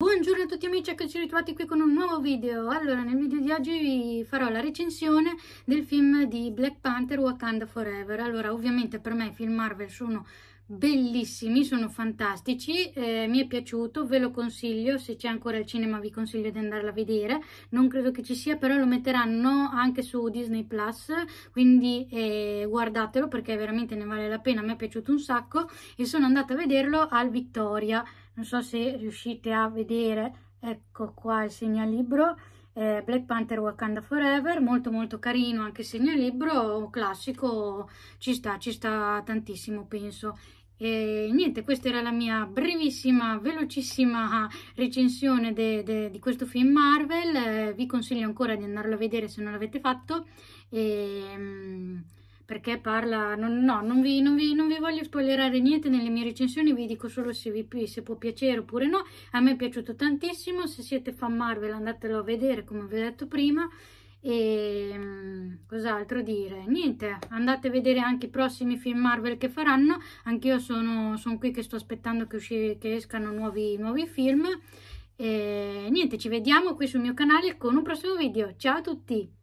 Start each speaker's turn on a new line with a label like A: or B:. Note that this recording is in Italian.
A: Buongiorno a tutti amici, eccoci ritrovati qui con un nuovo video. Allora, nel video di oggi vi farò la recensione del film di Black Panther Wakanda Forever. Allora, ovviamente per me i film Marvel sono bellissimi, sono fantastici, eh, mi è piaciuto, ve lo consiglio, se c'è ancora il cinema vi consiglio di andarla a vedere, non credo che ci sia, però lo metteranno anche su Disney Plus, quindi eh, guardatelo perché veramente ne vale la pena, mi è piaciuto un sacco e sono andata a vederlo al Vittoria non so se riuscite a vedere, ecco qua il segnalibro, eh, Black Panther Wakanda Forever, molto molto carino anche il segnalibro, classico, ci sta, ci sta tantissimo penso. E niente, questa era la mia brevissima, velocissima recensione de, de, di questo film Marvel. Eh, vi consiglio ancora di andarlo a vedere se non l'avete fatto. E, mm, perché parla, non, no, non vi, non, vi, non vi, voglio spoilerare niente nelle mie recensioni, vi dico solo se, vi, se può piacere oppure no, a me è piaciuto tantissimo, se siete fan Marvel andatelo a vedere come vi ho detto prima, e ehm, cos'altro dire? Niente, andate a vedere anche i prossimi film Marvel che faranno. Anch'io sono, sono qui che sto aspettando che, uscire, che escano nuovi, nuovi film. E niente, ci vediamo qui sul mio canale con un prossimo video. Ciao a tutti!